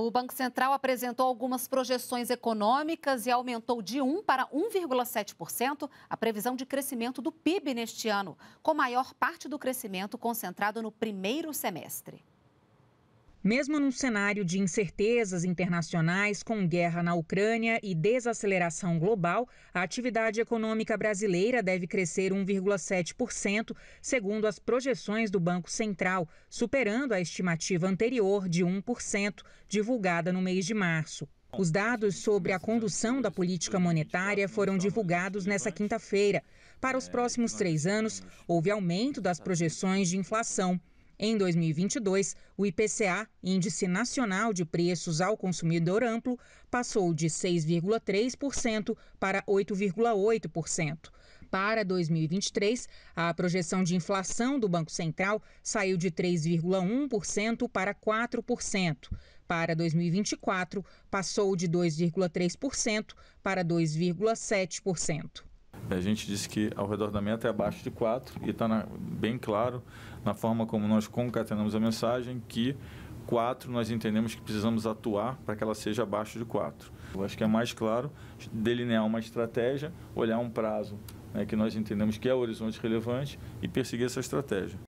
O Banco Central apresentou algumas projeções econômicas e aumentou de 1 para 1,7% a previsão de crescimento do PIB neste ano, com maior parte do crescimento concentrado no primeiro semestre. Mesmo num cenário de incertezas internacionais, com guerra na Ucrânia e desaceleração global, a atividade econômica brasileira deve crescer 1,7%, segundo as projeções do Banco Central, superando a estimativa anterior de 1%, divulgada no mês de março. Os dados sobre a condução da política monetária foram divulgados nesta quinta-feira. Para os próximos três anos, houve aumento das projeções de inflação. Em 2022, o IPCA, Índice Nacional de Preços ao Consumidor Amplo, passou de 6,3% para 8,8%. Para 2023, a projeção de inflação do Banco Central saiu de 3,1% para 4%. Para 2024, passou de 2,3% para 2,7% a gente disse que ao redor da meta é abaixo de 4 e está bem claro na forma como nós concatenamos a mensagem que 4 nós entendemos que precisamos atuar para que ela seja abaixo de 4. Eu acho que é mais claro delinear uma estratégia, olhar um prazo né, que nós entendemos que é o horizonte relevante e perseguir essa estratégia.